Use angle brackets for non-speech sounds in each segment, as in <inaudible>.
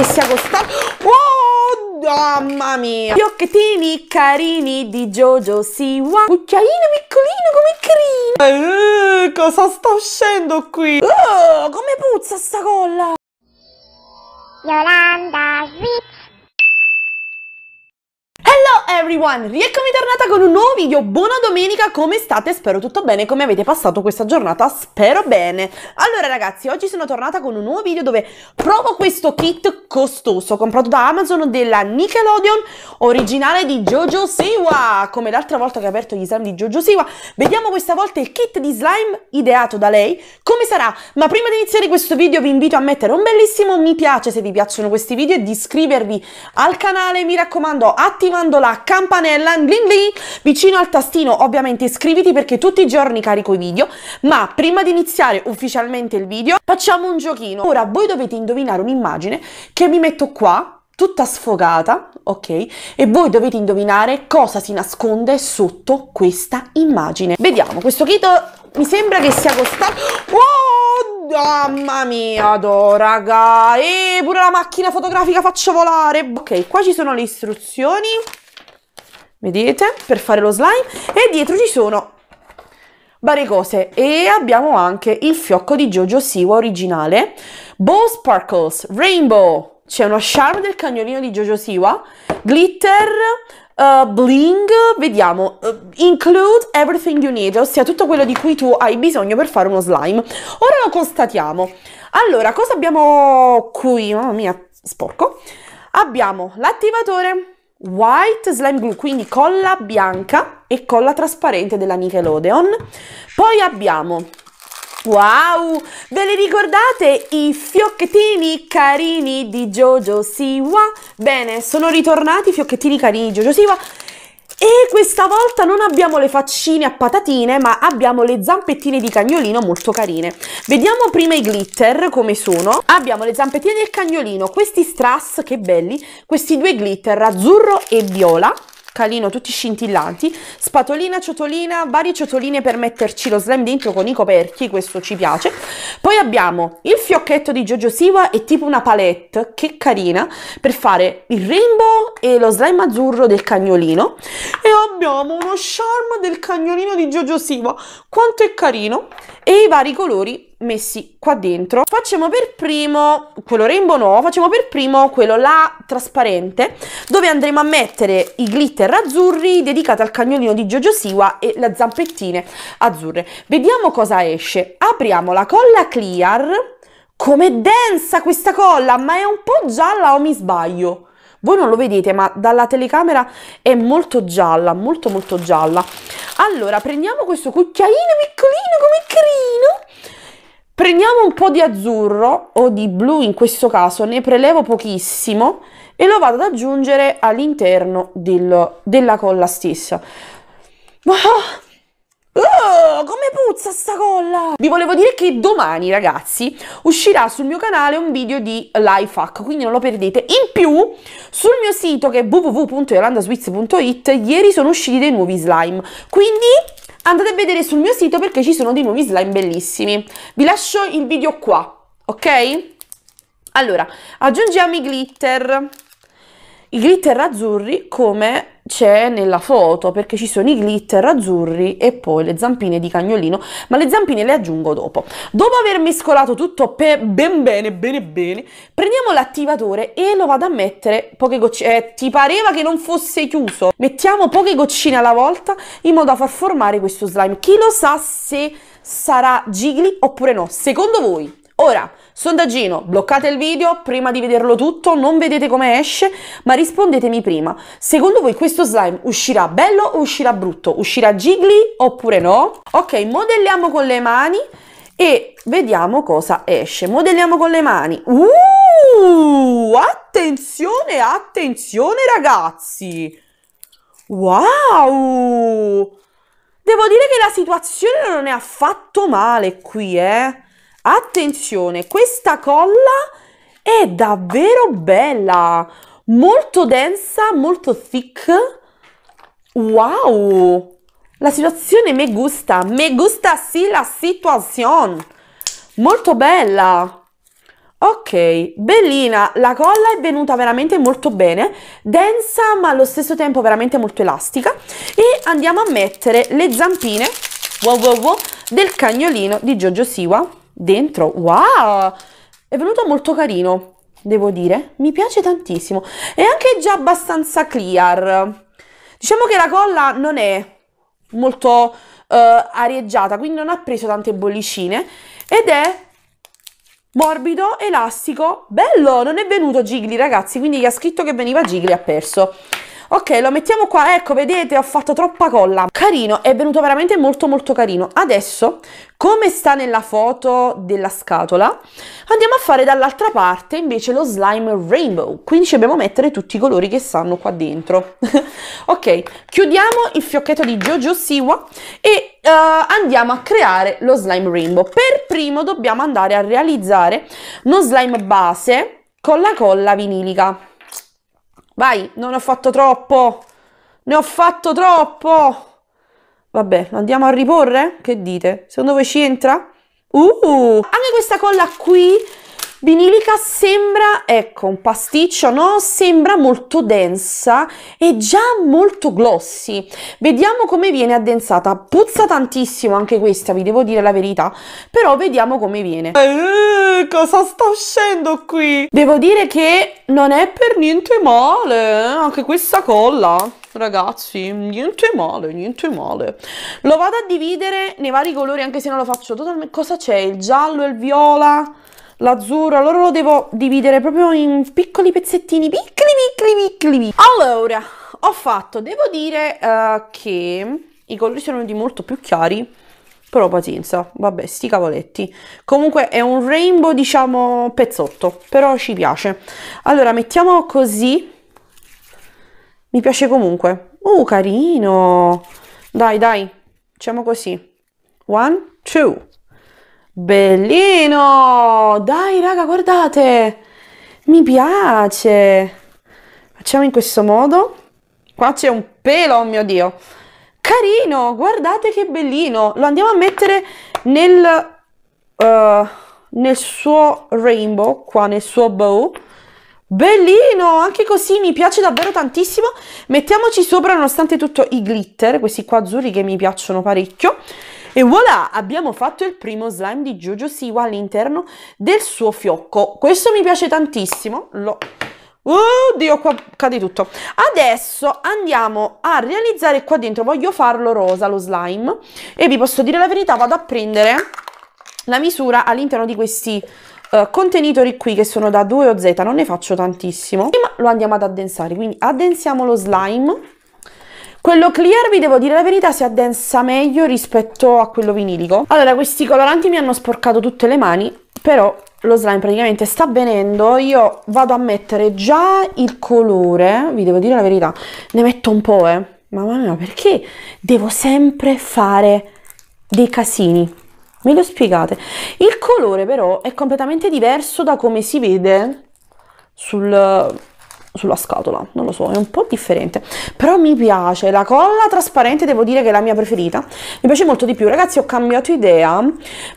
che sia costato oh mamma mia Gli fiocchettini carini di Jojo Siwa cucchiaino piccolino come carino eh, cosa sta uscendo qui oh, come puzza sta colla Yolanda Switch everyone, rieccomi tornata con un nuovo video, buona domenica, come state? Spero tutto bene, come avete passato questa giornata? Spero bene! Allora ragazzi, oggi sono tornata con un nuovo video dove provo questo kit costoso, comprato da Amazon della Nickelodeon, originale di Jojo Siwa, come l'altra volta che ho aperto gli slime di Jojo Siwa, vediamo questa volta il kit di slime ideato da lei, come sarà? Ma prima di iniziare questo video vi invito a mettere un bellissimo mi piace se vi piacciono questi video e di iscrivervi al canale, mi raccomando attivando la campanella lin lin, vicino al tastino ovviamente iscriviti perché tutti i giorni carico i video ma prima di iniziare ufficialmente il video facciamo un giochino ora voi dovete indovinare un'immagine che mi metto qua tutta sfogata, ok? E voi dovete indovinare cosa si nasconde sotto questa immagine. Vediamo, questo kit mi sembra che sia costato... Oh, mamma mia, do, raga! E pure la macchina fotografica faccio volare! Ok, qua ci sono le istruzioni vedete, per fare lo slime, e dietro ci sono varie cose e abbiamo anche il fiocco di Jojo Siwa originale, Ball Sparkles, Rainbow, c'è uno charm del cagnolino di Jojo Siwa, Glitter, uh, Bling, vediamo, uh, Include Everything You Need, ossia tutto quello di cui tu hai bisogno per fare uno slime. Ora lo constatiamo. Allora, cosa abbiamo qui? Mamma mia, sporco. Abbiamo l'attivatore, White Slime Glue, quindi colla bianca e colla trasparente della Nickelodeon. Poi abbiamo Wow! Ve li ricordate i fiocchettini carini di Jojo Siwa? Bene, sono ritornati i fiocchettini carini di Jojo Siwa e questa volta non abbiamo le faccine a patatine, ma abbiamo le zampettine di cagnolino molto carine. Vediamo prima i glitter come sono. Abbiamo le zampettine del cagnolino, questi strass, che belli, questi due glitter, azzurro e viola calino tutti scintillanti, spatolina, ciotolina, varie ciotoline per metterci lo slime dentro con i coperchi, questo ci piace. Poi abbiamo il fiocchetto di Jojo Siwa e tipo una palette, che carina, per fare il rainbow e lo slime azzurro del cagnolino. E abbiamo uno charm del cagnolino di Jojo Siwa, quanto è carino, e i vari colori messi qua dentro. Facciamo per primo quello rainbow no, facciamo per primo quello là trasparente, dove andremo a mettere i glitter azzurri dedicati al cagnolino di Jojo Siwa e le zampettine azzurre. Vediamo cosa esce. Apriamo la colla clear. Com'è densa questa colla, ma è un po' gialla o mi sbaglio? Voi non lo vedete, ma dalla telecamera è molto gialla, molto molto gialla. Allora, prendiamo questo cucchiaino piccolino come carino Prendiamo un po' di azzurro o di blu in questo caso, ne prelevo pochissimo e lo vado ad aggiungere all'interno del, della colla stessa. Oh! Oh, come puzza sta colla! Vi volevo dire che domani, ragazzi, uscirà sul mio canale un video di life hack, quindi non lo perdete. In più, sul mio sito che è www.yolandaswitz.it, ieri sono usciti dei nuovi slime, quindi andate a vedere sul mio sito perché ci sono dei nuovi slime bellissimi. Vi lascio il video qua, ok? Allora, aggiungiamo i glitter, i glitter azzurri come c'è nella foto perché ci sono i glitter azzurri e poi le zampine di cagnolino ma le zampine le aggiungo dopo dopo aver mescolato tutto ben bene bene bene prendiamo l'attivatore e lo vado a mettere poche gocce eh, ti pareva che non fosse chiuso mettiamo poche goccine alla volta in modo da far formare questo slime chi lo sa se sarà gigli oppure no secondo voi Ora, sondaggino, bloccate il video prima di vederlo tutto, non vedete come esce, ma rispondetemi prima. Secondo voi questo slime uscirà bello o uscirà brutto? Uscirà jiggly oppure no? Ok, modelliamo con le mani e vediamo cosa esce. Modelliamo con le mani. Uh, attenzione, attenzione ragazzi! Wow! Devo dire che la situazione non è affatto male qui, eh? Attenzione, questa colla è davvero bella, molto densa, molto thick. Wow! La situazione me gusta, me gusta sì la situazione. Molto bella. Ok, bellina, la colla è venuta veramente molto bene, densa ma allo stesso tempo veramente molto elastica e andiamo a mettere le zampine wow, wow, wow, del cagnolino di Jojo Siwa dentro, wow, è venuto molto carino, devo dire, mi piace tantissimo, è anche già abbastanza clear, diciamo che la colla non è molto uh, arieggiata, quindi non ha preso tante bollicine ed è morbido, elastico, bello, non è venuto Gigli ragazzi, quindi chi ha scritto che veniva Gigli ha perso. Ok, lo mettiamo qua. Ecco, vedete, ho fatto troppa colla. Carino, è venuto veramente molto molto carino. Adesso, come sta nella foto della scatola, andiamo a fare dall'altra parte invece lo slime rainbow. Quindi ci dobbiamo mettere tutti i colori che stanno qua dentro. <laughs> ok, chiudiamo il fiocchetto di Jojo Siwa e uh, andiamo a creare lo slime rainbow. Per primo dobbiamo andare a realizzare uno slime base con la colla vinilica. Vai, non ho fatto troppo. Ne ho fatto troppo. Vabbè, andiamo a riporre? Che dite? Secondo voi ci entra? Uh, anche questa colla qui Vinilica sembra, ecco, un pasticcio, no? Sembra molto densa e già molto glossy. Vediamo come viene addensata. Puzza tantissimo anche questa, vi devo dire la verità, però vediamo come viene. Eh, eh, cosa sta uscendo qui? Devo dire che non è per niente male, eh? anche questa colla ragazzi, niente male, niente male. Lo vado a dividere nei vari colori anche se non lo faccio totalmente... Cosa c'è? Il giallo e il viola? l'azzurro, allora lo devo dividere proprio in piccoli pezzettini, piccoli, piccoli, piccoli. piccoli. Allora, ho fatto, devo dire uh, che i colori sono di molto più chiari, però pazienza, vabbè, sti cavoletti. Comunque è un rainbow, diciamo, pezzotto, però ci piace. Allora, mettiamo così. Mi piace comunque. Uh, carino. Dai, dai, facciamo così. One, two. Bellino! Dai, raga, guardate! Mi piace! Facciamo in questo modo. Qua c'è un pelo, oh mio Dio! Carino! Guardate che bellino! Lo andiamo a mettere nel, uh, nel suo rainbow, qua nel suo bow. Bellino, anche così mi piace davvero tantissimo. Mettiamoci sopra nonostante tutto i glitter, questi qua azzurri che mi piacciono parecchio. E voilà, abbiamo fatto il primo slime di Jojo Siwa all'interno del suo fiocco. Questo mi piace tantissimo, lo... Oddio, oh, qua cade tutto. Adesso andiamo a realizzare qua dentro, voglio farlo rosa lo slime e vi posso dire la verità, vado a prendere la misura all'interno di questi Uh, contenitori qui che sono da 2 o Z, non ne faccio tantissimo, Prima lo andiamo ad addensare, quindi addensiamo lo slime quello clear, vi devo dire la verità, si addensa meglio rispetto a quello vinilico. Allora, questi coloranti mi hanno sporcato tutte le mani, però lo slime praticamente sta venendo. Io vado a mettere già il colore, vi devo dire la verità, ne metto un po', eh. Mamma mia, perché devo sempre fare dei casini? Me lo spiegate? Il colore però è completamente diverso da come si vede sul, sulla scatola, non lo so, è un po' differente, però mi piace, la colla trasparente devo dire che è la mia preferita, mi piace molto di più, ragazzi ho cambiato idea,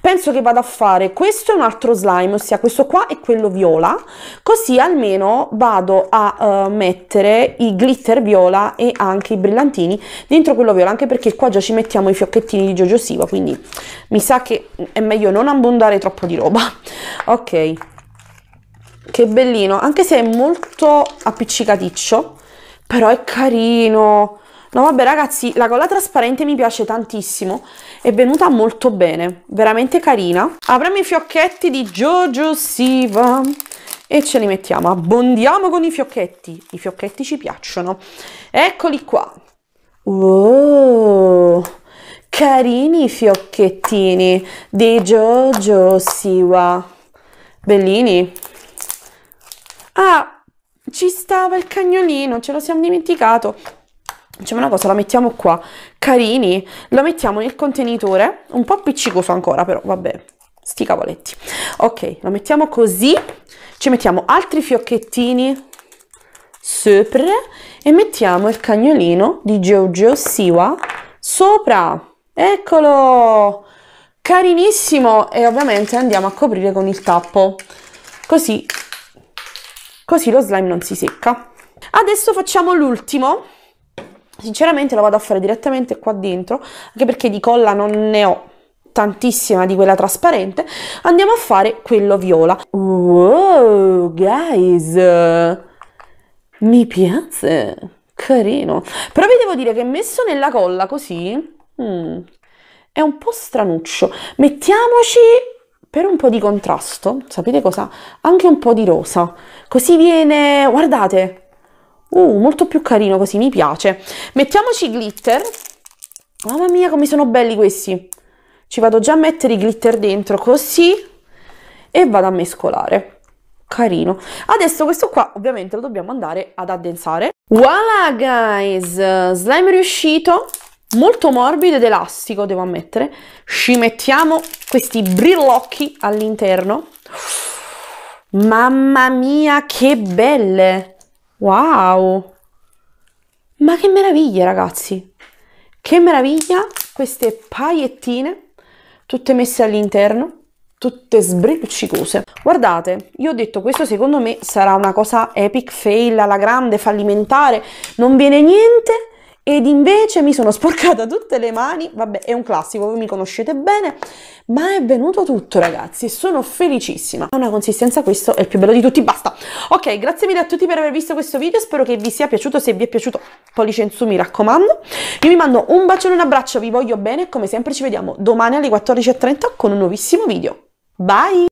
penso che vado a fare questo e un altro slime, ossia questo qua e quello viola, così almeno vado a uh, mettere i glitter viola e anche i brillantini dentro quello viola, anche perché qua già ci mettiamo i fiocchettini di Jojo Siva, quindi mi sa che è meglio non abbondare troppo di roba, <laughs> ok, che bellino, anche se è molto appiccicaticcio, però è carino. No vabbè ragazzi, la colla trasparente mi piace tantissimo, è venuta molto bene, veramente carina. avremo i fiocchetti di Jojo Siva e ce li mettiamo, abbondiamo con i fiocchetti, i fiocchetti ci piacciono. Eccoli qua. Wow, carini i fiocchettini di Jojo Siva Bellini. Ah, ci stava il cagnolino, ce lo siamo dimenticato. Facciamo una cosa, la mettiamo qua, carini, lo mettiamo nel contenitore, un po' appiccicoso ancora però, vabbè, sti cavoletti. Ok, lo mettiamo così, ci mettiamo altri fiocchettini sopra e mettiamo il cagnolino di Jojo Siwa sopra. Eccolo! Carinissimo! E ovviamente andiamo a coprire con il tappo. Così così lo slime non si secca. Adesso facciamo l'ultimo, sinceramente lo vado a fare direttamente qua dentro, anche perché di colla non ne ho tantissima di quella trasparente, andiamo a fare quello viola. Wow, guys, mi piace, carino. Però vi devo dire che messo nella colla così, hmm, è un po' stranuccio. Mettiamoci per un po' di contrasto, sapete cosa? Anche un po' di rosa. Così viene, guardate, uh, molto più carino, così mi piace. Mettiamoci glitter. Mamma mia, come sono belli questi. Ci vado già a mettere i glitter dentro, così, e vado a mescolare carino. Adesso questo qua ovviamente lo dobbiamo andare ad addensare. Voilà guys, slime riuscito molto morbido ed elastico, devo ammettere. Ci mettiamo questi brillocchi all'interno. Mamma mia, che belle! Wow! Ma che meraviglia, ragazzi! Che meraviglia queste paiettine, tutte messe all'interno tutte sbriccicose. Guardate, io ho detto questo secondo me sarà una cosa epic fail alla grande, fallimentare, non viene niente ed invece mi sono sporcata tutte le mani, vabbè è un classico, voi mi conoscete bene, ma è venuto tutto ragazzi, sono felicissima. Ha una consistenza, questo è il più bello di tutti, basta. Ok, grazie mille a tutti per aver visto questo video, spero che vi sia piaciuto, se vi è piaciuto pollice in su mi raccomando. Io vi mando un bacione e un abbraccio, vi voglio bene, come sempre ci vediamo domani alle 14.30 con un nuovissimo video. Bye!